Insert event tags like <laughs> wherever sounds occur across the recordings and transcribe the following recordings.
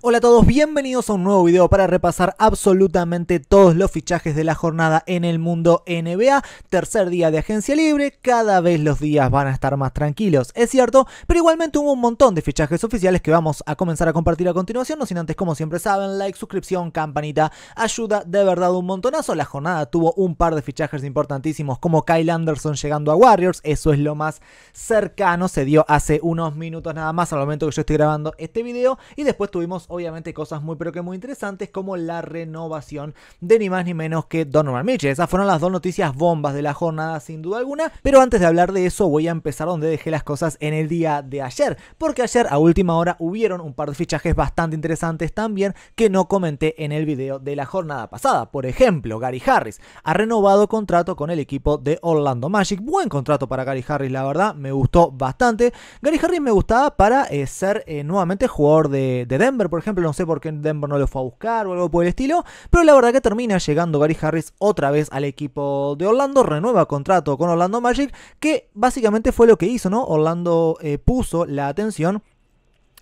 Hola a todos, bienvenidos a un nuevo video para repasar absolutamente todos los fichajes de la jornada en el mundo NBA. Tercer día de agencia libre, cada vez los días van a estar más tranquilos, es cierto, pero igualmente hubo un montón de fichajes oficiales que vamos a comenzar a compartir a continuación, no sin antes como siempre saben, like, suscripción, campanita, ayuda de verdad un montonazo. La jornada tuvo un par de fichajes importantísimos como Kyle Anderson llegando a Warriors, eso es lo más cercano, se dio hace unos minutos nada más al momento que yo estoy grabando este video y después tuvimos obviamente cosas muy pero que muy interesantes como la renovación de ni más ni menos que Donovan Mitchell. Esas fueron las dos noticias bombas de la jornada sin duda alguna, pero antes de hablar de eso voy a empezar donde dejé las cosas en el día de ayer, porque ayer a última hora hubieron un par de fichajes bastante interesantes también que no comenté en el video de la jornada pasada. Por ejemplo, Gary Harris ha renovado contrato con el equipo de Orlando Magic. Buen contrato para Gary Harris, la verdad, me gustó bastante. Gary Harris me gustaba para eh, ser eh, nuevamente jugador de, Denver, por ejemplo, no sé por qué Denver no lo fue a buscar o algo por el estilo, pero la verdad que termina llegando Gary Harris otra vez al equipo de Orlando, renueva contrato con Orlando Magic, que básicamente fue lo que hizo, ¿no? Orlando eh, puso la atención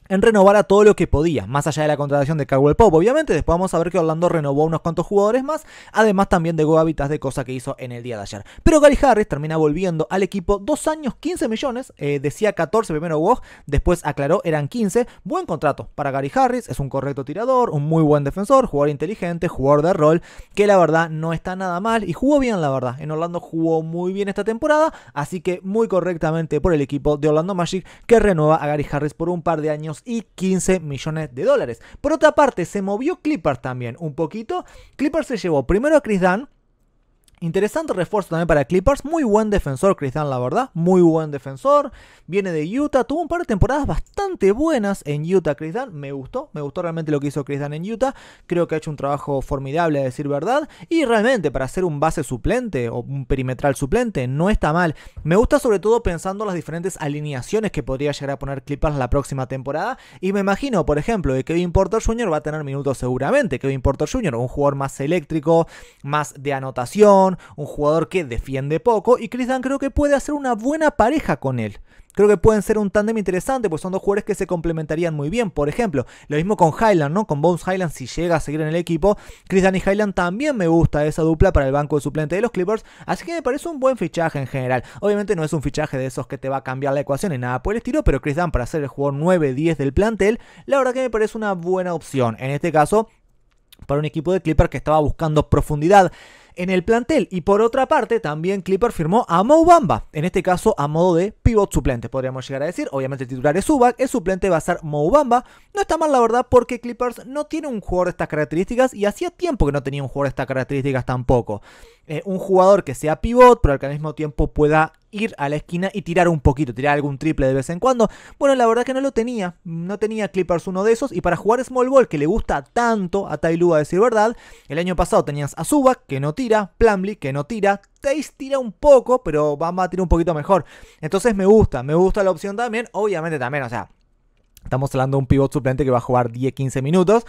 en renovar a todo lo que podía, más allá de la contratación de Carwell Pop, obviamente. Después vamos a ver que Orlando renovó unos cuantos jugadores más, además también de Goavitas de cosa que hizo en el día de ayer. Pero Gary Harris termina volviendo al equipo, dos años, 15 millones, eh, decía 14 primero después aclaró eran 15. Buen contrato para Gary Harris, es un correcto tirador, un muy buen defensor, jugador inteligente, jugador de rol, que la verdad no está nada mal y jugó bien, la verdad. En Orlando jugó muy bien esta temporada, así que muy correctamente por el equipo de Orlando Magic que renueva a Gary Harris por un par de años y 15 millones de dólares. Por otra parte, se movió Clippers también un poquito. Clippers se llevó primero a Chris Dunn, Interesante refuerzo también para Clippers. Muy buen defensor, Dan la verdad. Muy buen defensor. Viene de Utah. Tuvo un par de temporadas bastante buenas en Utah, Cristian. Me gustó. Me gustó realmente lo que hizo Dan en Utah. Creo que ha hecho un trabajo formidable, a decir verdad. Y realmente, para ser un base suplente o un perimetral suplente, no está mal. Me gusta sobre todo pensando las diferentes alineaciones que podría llegar a poner Clippers la próxima temporada. Y me imagino, por ejemplo, que Kevin Porter Jr. va a tener minutos seguramente. Kevin Porter Jr., un jugador más eléctrico, más de anotación un jugador que defiende poco y Chris Dan creo que puede hacer una buena pareja con él. Creo que pueden ser un tándem interesante, pues son dos jugadores que se complementarían muy bien. Por ejemplo, lo mismo con Highland, ¿no? Con Bones Highland, si llega a seguir en el equipo. Chris Dan y Highland también me gusta esa dupla para el banco de suplente de los Clippers. Así que me parece un buen fichaje en general. Obviamente no es un fichaje de esos que te va a cambiar la ecuación y nada por el estilo, pero Chris Dan para ser el jugador 9-10 del plantel, la verdad que me parece una buena opción. En este caso, para un equipo de Clippers que estaba buscando profundidad en el plantel. Y por otra parte, también Clippers firmó a Mo Bamba, en este caso a modo de pivot suplente, podríamos llegar a decir. Obviamente el titular es UBAC. el suplente va a ser Mo Bamba. No está mal la verdad porque Clippers no tiene un jugador de estas características y hacía tiempo que no tenía un jugador de estas características tampoco. Eh, un jugador que sea pivot, pero al mismo tiempo pueda ir a la esquina y tirar un poquito, tirar algún triple de vez en cuando. Bueno, la verdad que no lo tenía, no tenía Clippers uno de esos y para jugar small ball que le gusta tanto a Tailua, a decir verdad, el año pasado tenías a que no tira, Plumlee que no tira, Taze tira un poco, pero va a tirar un poquito mejor. Entonces me gusta, me gusta la opción también, obviamente también, o sea, estamos hablando de un pivot suplente que va a jugar 10-15 minutos.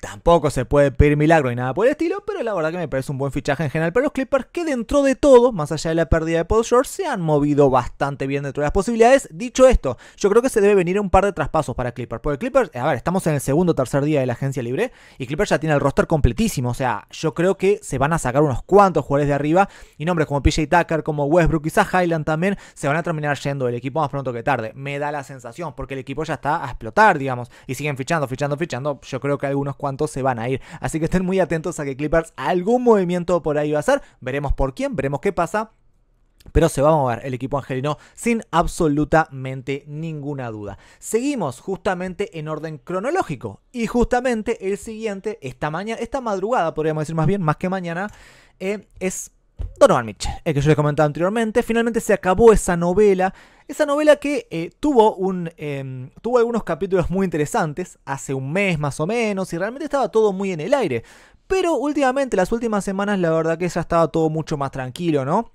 Tampoco se puede pedir milagro y nada por el estilo, pero la verdad que me parece un buen fichaje en general para los Clippers que dentro de todo, más allá de la pérdida de Paul George, se han movido bastante bien dentro de las posibilidades. Dicho esto, yo creo que se debe venir un par de traspasos para Clippers, porque Clippers, a ver, estamos en el segundo o tercer día de la agencia libre y Clippers ya tiene el roster completísimo, o sea, yo creo que se van a sacar unos cuantos jugadores de arriba y nombres como PJ Tucker, como Westbrook, quizás Highland también, se van a terminar yendo del equipo más pronto que tarde. Me da la sensación, porque el equipo ya está a explotar, digamos, y siguen fichando, fichando, fichando. Yo creo que algunos cuantos cuántos se van a ir. Así que estén muy atentos a que Clippers algún movimiento por ahí va a hacer. Veremos por quién, veremos qué pasa. Pero se va a mover el equipo angelino sin absolutamente ninguna duda. Seguimos justamente en orden cronológico. Y justamente el siguiente, esta mañana, esta madrugada, podríamos decir más bien, más que mañana, eh, es Donovan Mitchell, el que yo les comentaba anteriormente, finalmente se acabó esa novela, esa novela que eh, tuvo, un, em, tuvo algunos capítulos muy interesantes, hace un mes más o menos, y realmente estaba todo muy en el aire. Pero últimamente, las últimas semanas, la verdad que ya estaba todo mucho más tranquilo, ¿no?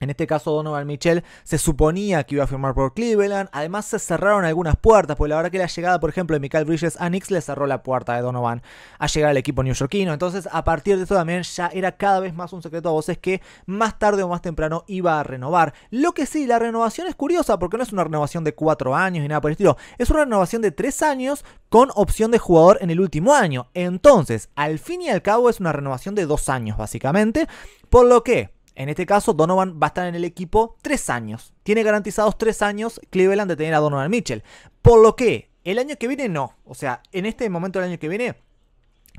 En este caso, Donovan Mitchell se suponía que iba a firmar por Cleveland. Además, se cerraron algunas puertas, porque la verdad que la llegada, por ejemplo, de Michael Bridges a Knicks le cerró la puerta de Donovan a llegar al equipo neoyorquino. Entonces, a partir de eso también ya era cada vez más un secreto a voces que más tarde o más temprano iba a renovar. Lo que sí, la renovación es curiosa, porque no es una renovación de cuatro años ni nada por el estilo. Es una renovación de tres años con opción de jugador en el último año. Entonces, al fin y al cabo, es una renovación de dos años, básicamente. Por lo que en este caso, Donovan va a estar en el equipo tres años. Tiene garantizados tres años Cleveland de tener a Donovan Mitchell. Por lo que el año que viene no. O sea, en este momento del año que viene,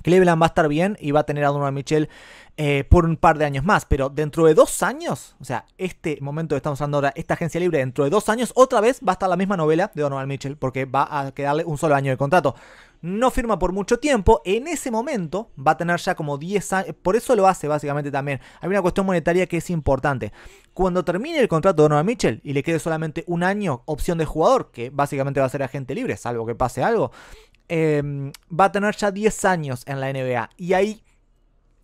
Cleveland va a estar bien y va a tener a Donovan Mitchell eh, por un par de años más. Pero dentro de dos años, o sea, este momento que estamos hablando ahora, esta agencia libre, dentro de dos años, otra vez va a estar la misma novela de Donovan Mitchell, porque va a quedarle un solo año de contrato. No firma por mucho tiempo, en ese momento va a tener ya como 10 años, por eso lo hace básicamente también. Hay una cuestión monetaria que es importante. Cuando termine el contrato de Donovan Mitchell y le quede solamente un año opción de jugador, que básicamente va a ser agente libre, salvo que pase algo, eh, va a tener ya 10 años en la NBA. Y ahí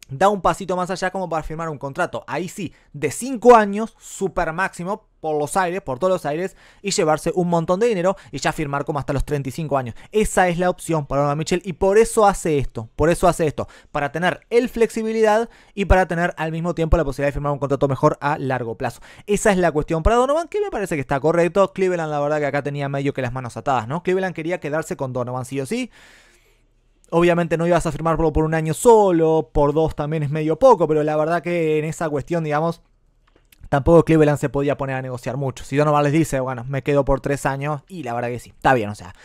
da un pasito más allá como para firmar un contrato. Ahí sí, de 5 años, super máximo, por los aires, por todos los aires, y llevarse un montón de dinero y ya firmar como hasta los 35 años. Esa es la opción para Donovan Mitchell y por eso hace esto, por eso hace esto, para tener el flexibilidad y para tener al mismo tiempo la posibilidad de firmar un contrato mejor a largo plazo. Esa es la cuestión para Donovan, que me parece que está correcto. Cleveland la verdad que acá tenía medio que las manos atadas, ¿no? Cleveland quería quedarse con Donovan sí o sí. Obviamente no ibas a firmar por un año solo, por dos también es medio poco, pero la verdad que en esa cuestión, digamos, tampoco Cleveland se podía poner a negociar mucho. Si Donovan les dice, bueno, me quedo por tres años, y la verdad que sí, está bien, o sea,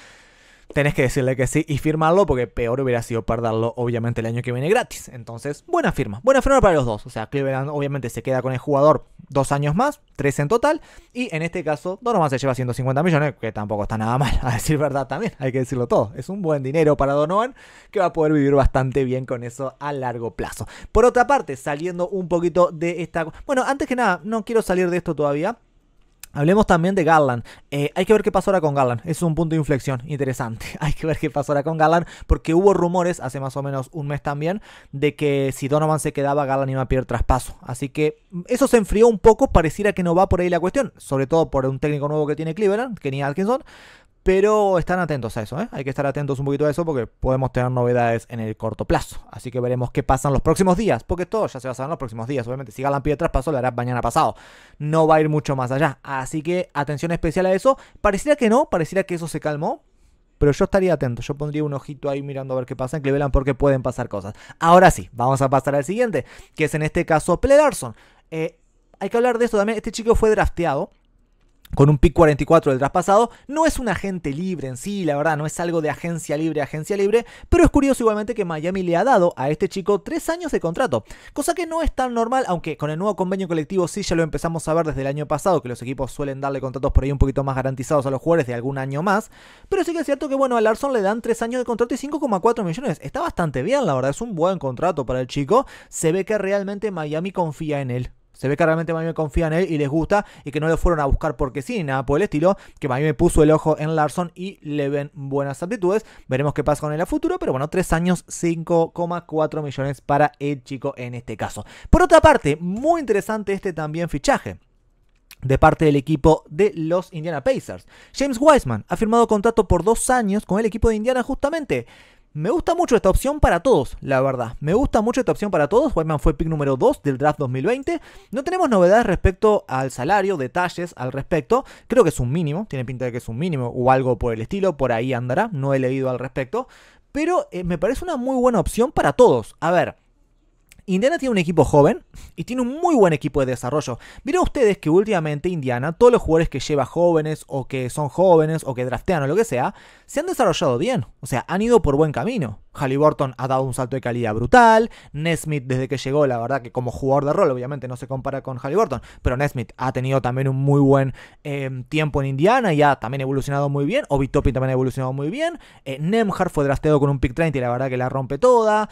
tenés que decirle que sí y firmarlo, porque peor hubiera sido perderlo, obviamente, el año que viene gratis. Entonces, buena firma, buena firma para los dos. O sea, Cleveland obviamente se queda con el jugador dos años más, tres en total, y en este caso, Donovan se lleva 150 millones, que tampoco está nada mal, <laughs> a decir verdad también, hay que decirlo todo. Es un buen dinero para Donovan, que va a poder vivir bastante bien con eso a largo plazo. Por otra parte, saliendo un poquito de esta... Bueno, antes que nada, no quiero salir de esto todavía, Hablemos también de Garland. Eh, hay que ver qué pasó ahora con Garland. Es un punto de inflexión interesante. <laughs> Hay que ver qué pasó ahora con Garland porque hubo rumores hace más o menos un mes también de que si Donovan se quedaba, Garland iba a pedir traspaso. Así que mm, eso se enfrió un poco. Pareciera que no va por ahí la cuestión. Sobre todo por un técnico nuevo que tiene Cleveland, Kenny Atkinson. Pero están atentos a eso, ¿eh? hay que estar atentos un poquito a eso porque podemos tener novedades en el corto plazo. Así que veremos qué pasa en los próximos días, porque todo ya se va a saber en los próximos días. Obviamente, si Galán pide traspaso, lo hará mañana pasado. No va a ir mucho más allá. Así que atención especial a eso. Pareciera que no, pareciera que eso se calmó. Pero yo estaría atento, yo pondría un ojito ahí mirando a ver qué pasa en Cleveland porque pueden pasar cosas. Ahora sí, vamos a pasar al siguiente, que es en este caso Pledarson eh, hay que hablar de esto también. Este chico fue drafteado con un pick 44 del traspasado. No es un agente libre en sí, la verdad, no es algo de agencia libre, agencia libre, pero es curioso igualmente que Miami le ha dado a este chico tres años de contrato, cosa que no es tan normal, aunque con el nuevo convenio colectivo sí ya lo empezamos a ver desde el año pasado, que los equipos suelen darle contratos por ahí un poquito más garantizados a los jugadores de algún año más, pero sí que es cierto que bueno, a Larson le dan tres años de contrato y 5,4 millones, está bastante bien la verdad, es un buen contrato para el chico, se ve que realmente Miami confía en él. Se ve que realmente me confía en él y les gusta y que no lo fueron a buscar porque sí, nada por el estilo. Que me puso el ojo en Larson y le ven buenas actitudes. Veremos qué pasa con él a futuro, pero bueno, 3 años, 5,4 millones para el chico en este caso. Por otra parte, muy interesante este también fichaje de parte del equipo de los Indiana Pacers. James Wiseman ha firmado contrato por dos años con el equipo de Indiana justamente. Me gusta mucho esta opción para todos, la verdad. Me gusta mucho esta opción para todos. Whiteman fue pick número 2 del draft 2020. No tenemos novedades respecto al salario, detalles al respecto. Creo que es un mínimo, tiene pinta de que es un mínimo o algo por el estilo, por ahí andará. No he leído al respecto. Pero eh, me parece una muy buena opción para todos. A ver, Indiana tiene un equipo joven y tiene un muy buen equipo de desarrollo. Miren ustedes que últimamente Indiana, todos los jugadores que lleva jóvenes o que son jóvenes o que draftean o lo que sea, se han desarrollado bien. O sea, han ido por buen camino. Halliburton ha dado un salto de calidad brutal. Nesmith, desde que llegó, la verdad que como jugador de rol, obviamente no se compara con Halliburton, pero Nesmith ha tenido también un muy buen em, tiempo en Indiana y ha también evolucionado muy bien. Obi también ha evolucionado muy bien. Eh, Nemhar fue drafteado con un pick 30 y la verdad que la rompe toda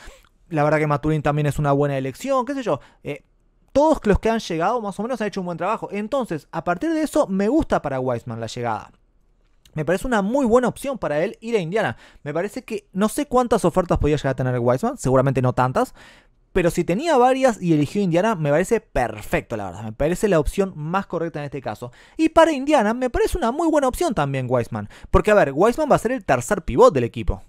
la verdad que Maturín también es una buena elección, qué sé yo. Eh, todos los que han llegado más o menos han hecho un buen trabajo. Entonces, a partir de eso, me gusta para Wiseman la llegada. Me parece una muy buena opción para él ir a Indiana. Me parece que no sé cuántas ofertas podía llegar a tener Wiseman, seguramente no tantas. Pero si tenía varias y eligió Indiana, me parece perfecto, la verdad. Me parece la opción más correcta en este caso. Y para Indiana, me parece una muy buena opción también Wiseman. Porque, a ver, Wiseman va a ser el tercer pivot del equipo.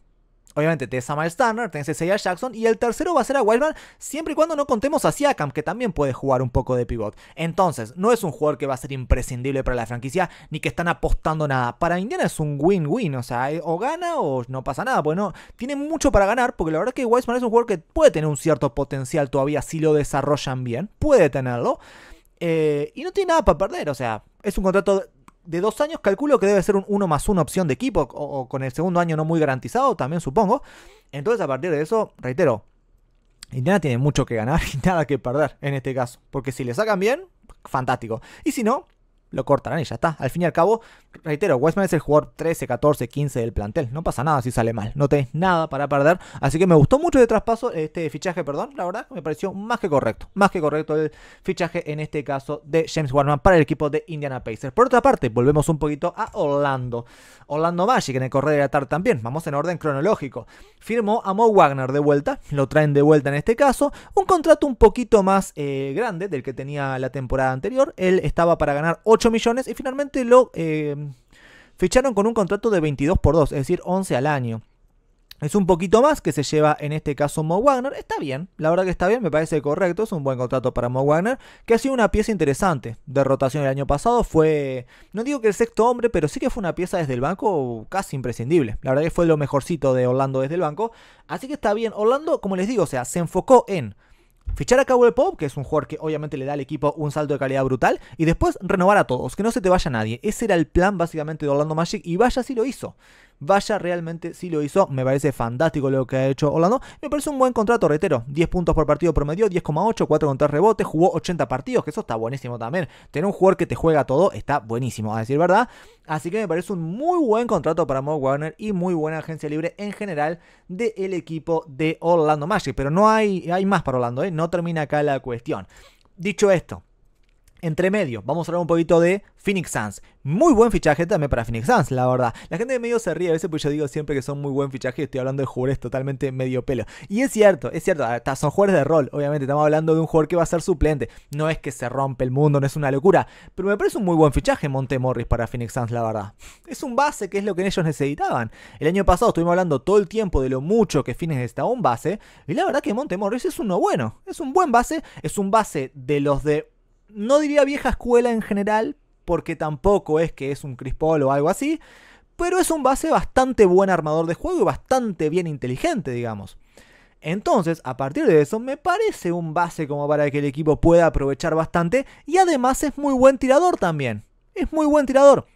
Obviamente tenés a Miles Turner, tenés a Isaiah Jackson y el tercero va a ser a Wiseman siempre y cuando no contemos a Siakam, que también puede jugar un poco de pivot. Entonces, no es un jugador que va a ser imprescindible para la franquicia ni que están apostando nada. Para Indiana es un win-win, o sea, eh, o gana o no pasa nada, Bueno tiene mucho para ganar, porque la verdad es que Wiseman es un jugador que puede tener un cierto potencial todavía si lo desarrollan bien, puede tenerlo. Eh, y no tiene nada para perder, o sea, es un contrato de dos años calculo que debe ser un 1 más 1 opción de equipo, o, con el segundo año no muy garantizado, también supongo. Entonces, a partir de eso, reitero, Indiana tiene mucho que ganar <laughs> y nada que perder en este caso. Porque si le sacan bien, fantástico. Y si no, lo cortarán y ya está. Al fin y al cabo, reitero, Westman es el jugador 13, 14, 15 del plantel. No pasa nada si sale mal. No tenés nada para perder. Así que me gustó mucho de traspaso, este fichaje, perdón. La verdad me pareció más que correcto. Más que correcto el fichaje en este caso de James Warman para el equipo de Indiana Pacers. Por otra parte, volvemos un poquito a Orlando. Orlando Magic en el correo de la tarde también. Vamos en orden cronológico. Firmó a Mo Wagner de vuelta. Lo traen de vuelta en este caso. Un contrato un poquito más eh, grande del que tenía la temporada anterior. Él estaba para ganar 8 millones y finalmente lo em, ficharon con un contrato de 22 por 2, es decir, 11 al año. Es un poquito más que se lleva en este caso Mo Wagner. Está bien, la verdad que está bien, me parece correcto. Es un buen contrato para Mo Wagner, que ha sido una pieza interesante de rotación el año pasado. Fue, no digo que el sexto hombre, pero sí que fue una pieza desde el banco casi imprescindible. La verdad que fue lo mejorcito de Orlando desde el banco. Así que está bien, Orlando, como les digo, o sea, se enfocó en fichar a Cowell Pop, que es un jugador que obviamente le da al equipo un salto de calidad brutal, y después renovar a todos, que no se te vaya nadie. Ese era el plan básicamente de Orlando Magic y vaya si lo hizo vaya, realmente sí lo hizo. Me parece fantástico lo que ha hecho Orlando. Me parece un buen contrato, retero. 10 puntos por partido promedio, 10,8, 4 con 3 rebotes, jugó 80 partidos, que eso está buenísimo también. Tener un jugador que te juega todo está buenísimo, a decir verdad. Así que me parece un muy buen contrato para Mo Warner y muy buena agencia libre en general del equipo de Orlando Magic. Pero no hay, hay más para Orlando, ¿eh? no termina acá la cuestión. Dicho esto, entre medio, vamos a hablar un poquito de Phoenix Suns. Muy buen fichaje también para Phoenix Suns, la verdad. La gente de medio se ríe a veces, pues yo digo siempre que son muy buen fichaje estoy hablando de jugadores totalmente medio pelo. Y es cierto, es cierto, son jugadores de rol, obviamente. Estamos hablando de un jugador que va a ser suplente. No es que se rompe el mundo, no es una locura. Pero me parece un muy buen fichaje Montemorris para Phoenix Suns, la verdad. Es un base que es lo que ellos necesitaban. El año pasado estuvimos hablando todo el tiempo de lo mucho que Phoenix está un base. Y la verdad que Montemorris es uno bueno. Es un buen base, es un base de los de no diría vieja escuela en general, porque tampoco es que es un Chris o algo así, pero es un base bastante buen armador de juego y bastante bien inteligente, digamos. Entonces, a partir de eso, me parece un base como para que el equipo pueda aprovechar bastante y además es muy buen tirador también. Es muy buen tirador.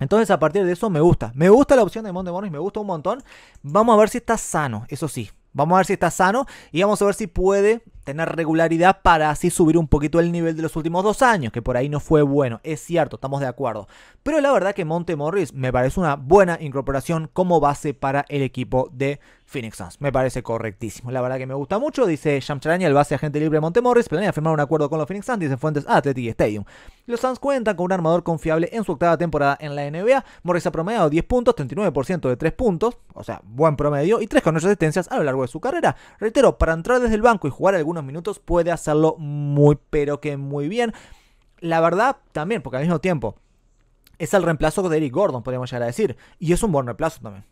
Entonces, a partir de eso, me gusta. Me gusta la opción de Monte Morris, me gusta un montón. Vamos a ver si está sano, eso sí. Vamos a ver si está sano y vamos a ver si puede tener regularidad para así subir un poquito el nivel de los últimos dos años, que por ahí no fue bueno, es cierto, estamos de acuerdo. Pero la verdad que Monte Morris me parece una buena incorporación como base para el equipo de Phoenix Suns. Me parece correctísimo. La verdad que me gusta mucho. Dice Sham el base agente libre de Montemorris, planea firmar un acuerdo con los Phoenix Suns, dice Fuentes Athletic Stadium. Los Suns cuentan con un armador confiable en su octava temporada en la NBA. Morris ha promediado 10 puntos, 39% de 3 puntos, o sea, buen promedio, y 3 con 8 asistencias a lo largo de su carrera. Reitero, para entrar desde el banco y jugar algunos minutos puede hacerlo muy, pero que muy bien. La verdad, también, porque al mismo tiempo es el reemplazo de Eric Gordon, podríamos llegar a decir, y es un buen reemplazo también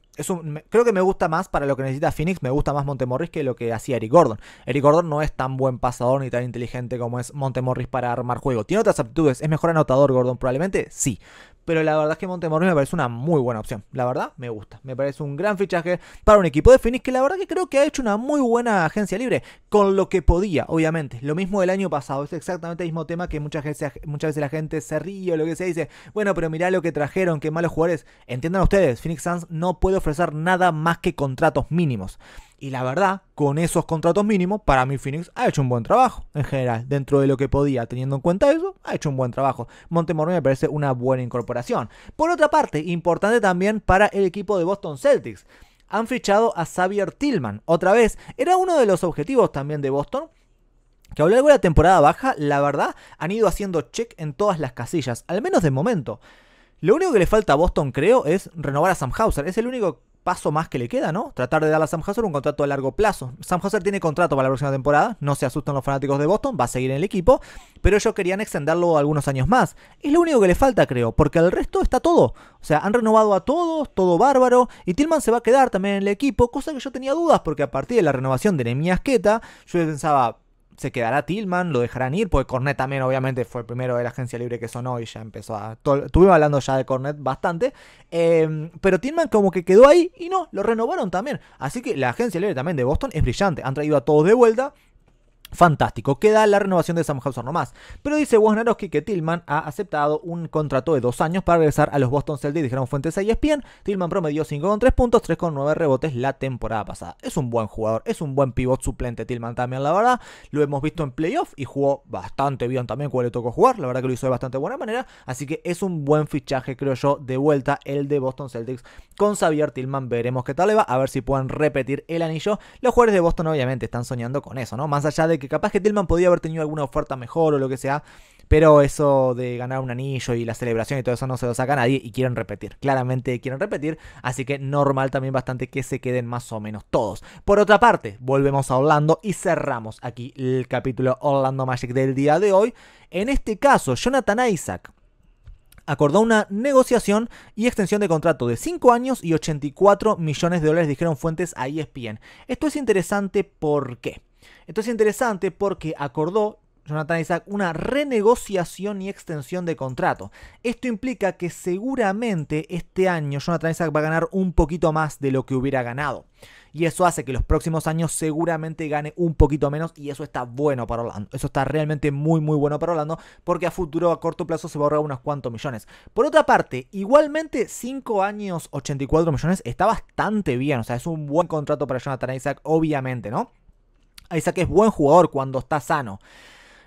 creo que me gusta más para lo que necesita Phoenix, me gusta más Montemorris que lo que hacía Eric Gordon. Eric Gordon no es tan buen pasador ni tan inteligente como es Montemorris para armar juego. Tiene otras aptitudes, es mejor anotador Gordon probablemente, sí, pero la verdad es que Montemorri me parece una muy buena opción. La verdad, me gusta. Me parece un gran fichaje para un equipo de Phoenix que la verdad que creo que ha hecho una muy buena agencia libre, con lo que podía, obviamente. Lo mismo del año pasado, es exactamente el mismo tema que muchas veces, la gente se ríe o lo que se dice, bueno, pero mirá lo que trajeron, qué malos jugadores. Entiendan ustedes, Phoenix Suns no puede ofrecer nada más que contratos mínimos. Y la verdad, con esos contratos mínimos, para mí Phoenix ha hecho un buen trabajo en general. Dentro de lo que podía, teniendo en cuenta eso, ha hecho un buen trabajo. Montemorro me parece una buena incorporación. Por otra parte, importante también para el equipo de Boston Celtics. Han fichado a Xavier Tillman. Otra vez, era uno de los objetivos también de Boston, que a lo largo de la temporada baja, la verdad, han ido haciendo check en todas las casillas, al menos de momento. Lo único que le falta a Boston, creo, es renovar a Sam Hauser. Es el único paso más que le queda, ¿no? Tratar de darle a Sam Hauser un contrato a largo plazo. Sam Hauser tiene contrato para la próxima temporada, no se asustan los fanáticos de Boston, va a seguir en el equipo, pero ellos querían extenderlo algunos años más. Es lo único que le falta, creo, porque al resto está todo. O sea, han renovado a todos, todo bárbaro, y Tillman se va a quedar también en el equipo, cosa que yo tenía dudas, porque a partir de la renovación de Nemi Asqueta, yo pensaba, se quedará Tillman, lo dejarán ir, porque Cornet también obviamente fue el primero de la agencia libre que sonó y ya empezó a... Estuvimos hablando ya de Cornet bastante, em, pero Tillman como que quedó ahí y no, lo renovaron también. Así que la agencia libre también de Boston es brillante, han traído a todos de vuelta Fantástico, queda la renovación de Sam Hauser nomás. Pero dice Wojnarowski que Tillman ha aceptado un contrato de dos años para regresar a los Boston Celtics, dijeron fuentes y ESPN. Tillman promedió 5,3 puntos, 3,9 rebotes la temporada pasada. Es un buen jugador, es un buen pivot suplente Tillman también, la verdad. Lo hemos visto en playoff y jugó bastante bien también cuando le tocó jugar. La verdad que lo hizo de bastante buena manera. Así que es un buen fichaje, creo yo, de vuelta el de Boston Celtics con Xavier Tillman. Veremos qué tal le va, a ver si pueden repetir el anillo. Los jugadores de Boston obviamente están soñando con eso, ¿no? Más allá de que capaz que Tillman podía haber tenido alguna oferta mejor o lo que sea, pero eso de ganar un anillo y la celebración y todo eso no se lo saca nadie y quieren repetir. Claramente quieren repetir, así que normal también bastante que se queden más o menos todos. Por otra parte, volvemos a Orlando y cerramos aquí el capítulo Orlando Magic del día de hoy. En este caso, Jonathan Isaac acordó una negociación y extensión de contrato de 5 años y 84 millones de dólares, dijeron fuentes a ESPN. Esto es interesante porque es interesante porque acordó Jonathan Isaac una renegociación y extensión de contrato. Esto implica que seguramente este año Jonathan Isaac va a ganar un poquito más de lo que hubiera ganado. Y eso hace que los próximos años seguramente gane un poquito menos y eso está bueno para Orlando. Eso está realmente muy muy bueno para Orlando porque a futuro a corto plazo se va a ahorrar unos cuantos millones. Por otra parte, igualmente 5 años 84 millones está bastante bien. O sea, es un buen contrato para Jonathan Isaac obviamente, ¿no? que es buen jugador cuando está sano.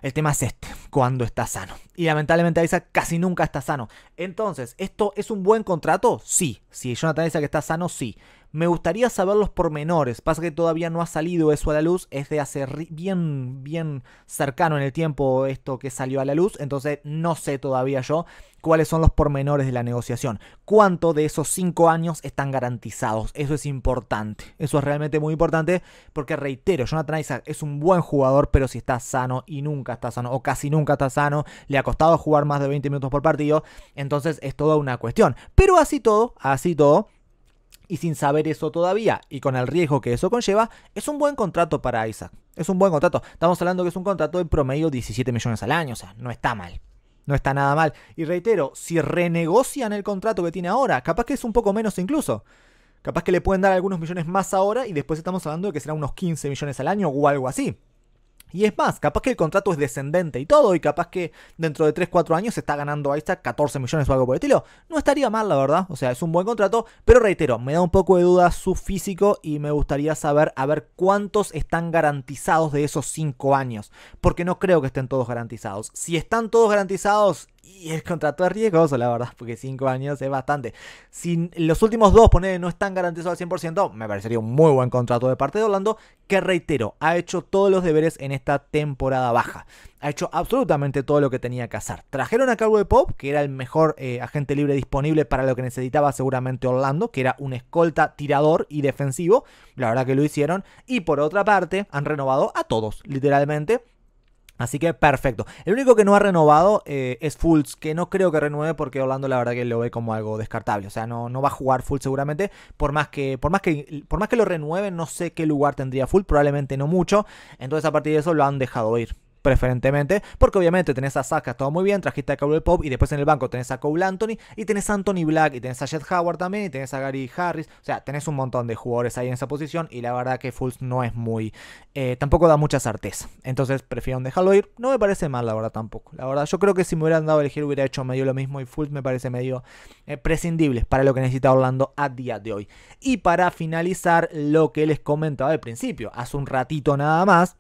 El tema es este, cuando está sano. Y lamentablemente Isaac casi nunca está sano. Entonces, ¿esto es un buen contrato? Sí. Si Jonathan que está sano, sí. Me gustaría saber los pormenores. Pasa que todavía no ha salido eso a la luz. Es de hace bien, bien cercano en el tiempo esto que salió a la luz. Entonces no sé todavía yo cuáles son los pormenores de la negociación. Cuánto de esos cinco años están garantizados. Eso es importante. Eso es realmente muy importante porque reitero, Jonathan Isaac es un buen jugador, pero si está sano y nunca está sano o casi nunca está sano, le ha costado jugar más de 20 minutos por partido. Entonces es toda una cuestión. Pero así todo, así todo y sin saber eso todavía y con el riesgo que eso conlleva, es un buen contrato para Isaac. Es un buen contrato. Estamos hablando que es un contrato de promedio 17 millones al año, o sea, no está mal. No está nada mal. Y reitero, si renegocian el contrato que tiene ahora, capaz que es un poco menos incluso. Capaz que le pueden dar algunos millones más ahora y después estamos hablando de que será unos 15 millones al año o algo así. Y es más, capaz que el contrato es descendente y todo, y capaz que dentro de 3-4 años se está ganando Isaac 14 millones o algo por el estilo. No estaría mal, la verdad. O sea, es un buen contrato, pero reitero, me da un poco de duda su físico y me gustaría saber a ver cuántos están garantizados de esos 5 años. Porque no creo que estén todos garantizados. Si están todos garantizados y el contrato es riesgoso, la verdad, porque 5 años es bastante. Si los últimos dos, pone, no están garantizados al 100%, me parecería un muy buen contrato de parte de Orlando, que reitero, ha hecho todos los deberes en esta temporada baja. Ha hecho absolutamente todo lo que tenía que hacer. Trajeron a cargo de Pop, que era el mejor eh, agente libre disponible para lo que necesitaba seguramente Orlando, que era un escolta tirador y defensivo. La verdad que lo hicieron. Y por otra parte, han renovado a todos, literalmente Así que perfecto. El único que no ha renovado eh, es Fultz, que no creo que renueve porque Orlando la verdad que lo ve como algo descartable. O sea, no, no va a jugar Fultz seguramente. Por más, que, por, más que, por más que lo renueve no sé qué lugar tendría Fultz, probablemente no mucho. Entonces a partir de eso lo han dejado ir preferentemente, porque obviamente tenés a Saka, todo muy bien, trajiste a Cowboy Pop y después en el banco tenés a Cole Anthony y tenés a Anthony Black y tenés a Jet Howard también y tenés a Gary Harris, o sea, tenés un montón de jugadores ahí en esa posición y la verdad que Fultz no es muy, eh, tampoco da mucha certeza, entonces prefiero dejarlo ir, no me parece mal la verdad tampoco, la verdad yo creo que si me hubieran dado a elegir hubiera hecho medio lo mismo y Fultz me parece medio eh, prescindible para lo que necesita Orlando a día de hoy. Y para finalizar lo que les comentaba al principio, hace un ratito nada más,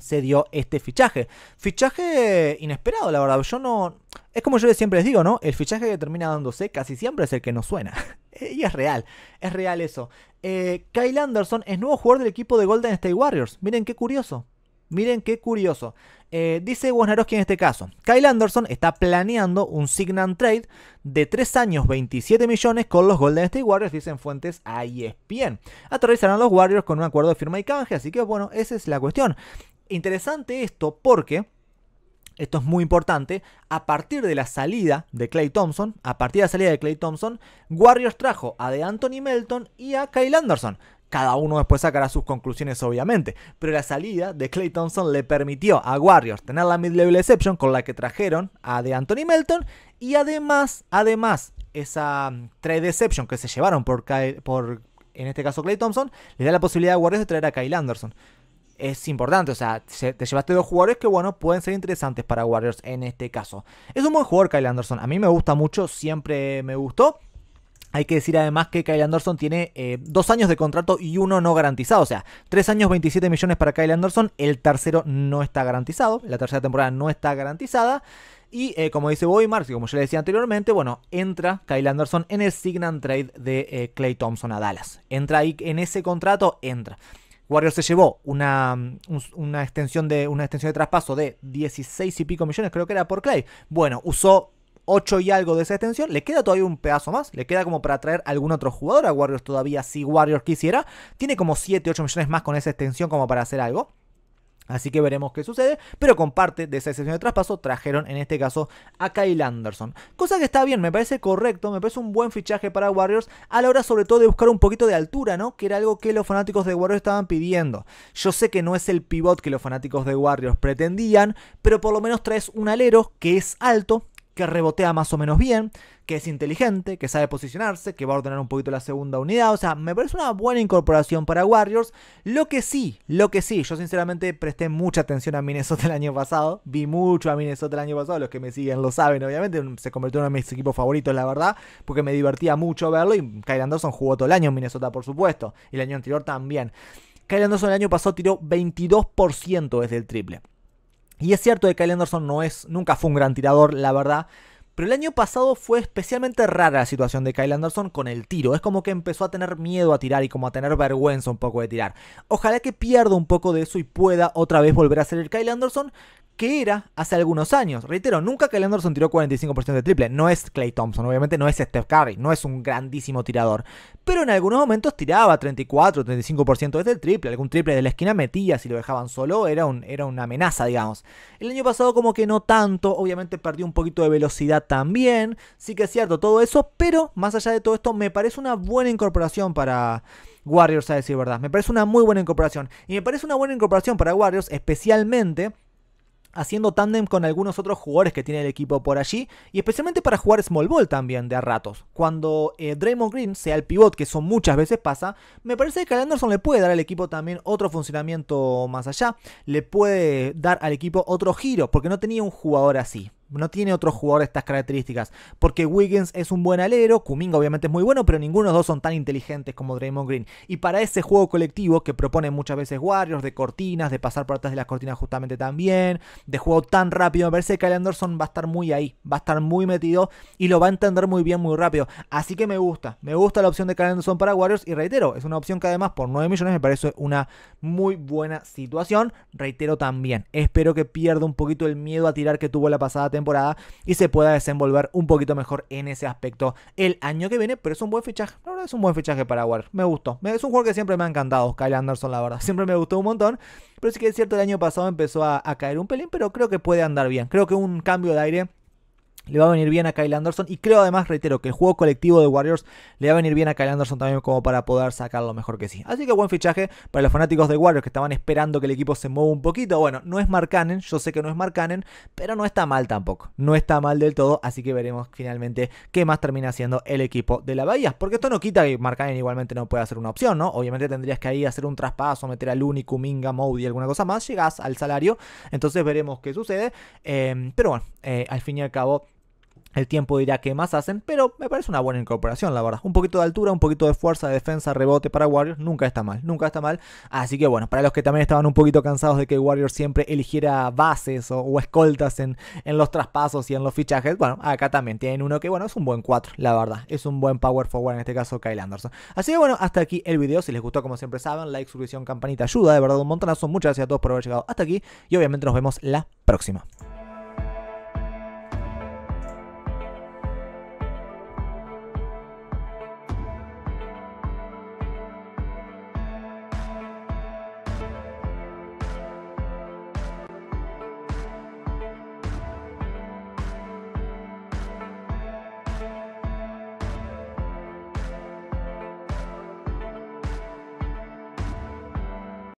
se dio este fichaje. Fichaje inesperado, la verdad. Yo no. Es como yo siempre les digo, ¿no? El fichaje que termina dándose casi siempre es el que no suena. <laughs> y es real. Es real eso. Eh, Kyle Anderson es nuevo jugador del equipo de Golden State Warriors. Miren qué curioso. Miren qué curioso. Eh, dice Wojnarowski en este caso. Kyle Anderson está planeando un sign and trade de 3 años 27 millones con los Golden State Warriors, dicen fuentes a ESPN. Aterrizarán los Warriors con un acuerdo de firma y canje, así que bueno, esa es la cuestión. Interesante esto porque, esto es muy importante, a partir de la salida de Clay Thompson, a partir de la salida de Clay Thompson, Warriors trajo a de Anthony Melton y a Kyle Anderson. Cada uno después sacará sus conclusiones, obviamente. Pero la salida de Clay Thompson le permitió a Warriors tener la mid-level exception con la que trajeron a de Anthony Melton. Y además, además, esa mm, trade exception que se llevaron por, por en este caso Clay Thompson, le da la posibilidad a Warriors de traer a Kyle Anderson es importante. O sea, te llevaste dos jugadores que, bueno, pueden ser interesantes para Warriors en este caso. Es un buen jugador Kyle Anderson. A mí me gusta mucho, siempre me gustó. Hay que decir además que Kyle Anderson tiene eh, dos años de contrato y uno no garantizado. O sea, tres años 27 millones para Kyle Anderson. El tercero no está garantizado. La tercera temporada no está garantizada. Y eh, como dice Bobby y como yo le decía anteriormente, bueno, entra Kyle Anderson en el sign trade de Clay eh, Thompson a Dallas. Entra ahí en ese contrato, entra. Warriors se llevó una, mm, una, extensión de, una extensión de traspaso de 16 y pico millones, creo que era por Clay. Bueno, usó 8 y algo de esa extensión, le queda todavía un pedazo más, le queda como para traer algún otro jugador a Warriors todavía si Warriors quisiera, tiene como 7, 8 millones más con esa extensión como para hacer algo. Así que veremos qué sucede, pero con parte de esa excepción de traspaso trajeron en este caso a Kyle Anderson. Cosa que está bien, me parece correcto, me parece un buen fichaje para Warriors a la hora sobre todo de buscar un poquito de altura, ¿no? Que era algo que los fanáticos de Warriors estaban pidiendo. Yo sé que no es el pivot que los fanáticos de Warriors pretendían, pero por lo menos traes un alero que es alto, que rebotea más o menos bien, que es inteligente, que sabe posicionarse, que va a ordenar un poquito la segunda unidad. O sea, me parece una buena incorporación para Warriors. Lo que sí, lo que sí, yo sinceramente presté mucha atención a Minnesota el año pasado. Vi mucho a Minnesota el año pasado, los que me siguen lo saben, obviamente. Se convirtió en uno de mis equipos favoritos, la verdad, porque me divertía mucho verlo. Y Kyle Anderson jugó todo el año en Minnesota, por supuesto. Y el año anterior también. Kyle Anderson el año pasado tiró 22% desde el triple. Y es cierto que Kyle Anderson no es, nunca fue un gran tirador, la verdad. Pero el año pasado fue especialmente rara la situación de Kyle Anderson con el tiro. Es como que empezó a tener miedo a tirar y como a tener vergüenza un poco de tirar. Ojalá que pierda un poco de eso y pueda otra vez volver a ser el Kyle Anderson que era hace algunos años. Reitero, nunca que Anderson tiró 45% de triple. No es Clay Thompson, obviamente no es Steph Curry, no es un grandísimo tirador. Pero en algunos momentos tiraba 34, 35% desde el triple. Algún triple de la esquina metía si lo dejaban solo, era, un, era una amenaza, digamos. El año pasado como que no tanto, obviamente perdió un poquito de velocidad también. Sí que es cierto todo eso, pero más allá de todo esto me parece una buena incorporación para... Warriors, a decir verdad. Me parece una muy buena incorporación. Y me parece una buena incorporación para Warriors, especialmente haciendo tándem con algunos otros jugadores que tiene el equipo por allí, y especialmente para jugar small ball también de a ratos. Cuando eh, Draymond Green sea el pivot, que eso muchas veces pasa, me parece que a Anderson le puede dar al equipo también otro funcionamiento más allá, le puede dar al equipo otro giro, porque no tenía un jugador así. No tiene otro jugador estas características. Porque Wiggins es un buen alero, Kuminga obviamente es muy bueno, pero ninguno de los dos son tan inteligentes como Draymond Green. Y para ese juego colectivo que propone muchas veces Warriors, de cortinas, de pasar por atrás de las cortinas justamente también, de juego tan rápido, me parece que Kyle va a estar muy ahí, va a estar muy metido y lo va a entender muy bien, muy rápido. Así que me gusta, me gusta la opción de Kyle para Warriors y reitero, es una opción que además por 9 millones me parece una muy buena situación. Reitero también, espero que pierda un poquito el miedo a tirar que tuvo la pasada temporada y se pueda desenvolver un poquito mejor en ese aspecto el año que viene, pero es un buen fichaje, la es un buen fichaje para Warriors, me gustó, es un jugador que siempre me ha encantado, Kyle Anderson, la verdad, <laughs> siempre me gustó un montón, pero sí que es cierto, el año pasado empezó a caer un pelín, pero creo que puede andar bien, creo que un cambio de aire le va a venir bien a Kyle Anderson. Y creo además, reitero, que el juego colectivo de Warriors le va a venir bien a Kyle Anderson también como para poder sacar lo mejor que sí. Así que buen fichaje para los fanáticos de Warriors que estaban esperando que el equipo se mueva un poquito. Bueno, no es Cannon, yo sé que no es Cannon, pero no está mal tampoco. No está mal del todo, así que veremos finalmente qué más termina haciendo el equipo de la Bahía. Porque esto no quita que Cannon igualmente no pueda ser una opción, ¿no? Obviamente tendrías que ahí hacer un traspaso, meter a Luni, Kuminga, y alguna cosa más. llegas al salario, entonces veremos qué sucede. Em, pero bueno, eh, al fin y al cabo el tiempo dirá qué más hacen, pero me parece una buena incorporación, la verdad. Un poquito de altura, un poquito de fuerza, defensa, rebote para Warriors, nunca está mal, nunca está mal. Así que bueno, para los que también estaban un poquito cansados de que Warriors siempre eligiera bases o, escoltas en, en, los traspasos y en los fichajes, bueno, acá también tienen uno que, bueno, es un buen 4, la verdad. Es un buen power forward, en este caso Kyle Anderson. Así que bueno, hasta aquí el video. Si les gustó, como siempre saben, like, suscripción, campanita, ayuda, de verdad, un montonazo. Muchas gracias a todos por haber llegado hasta aquí y obviamente nos vemos la próxima.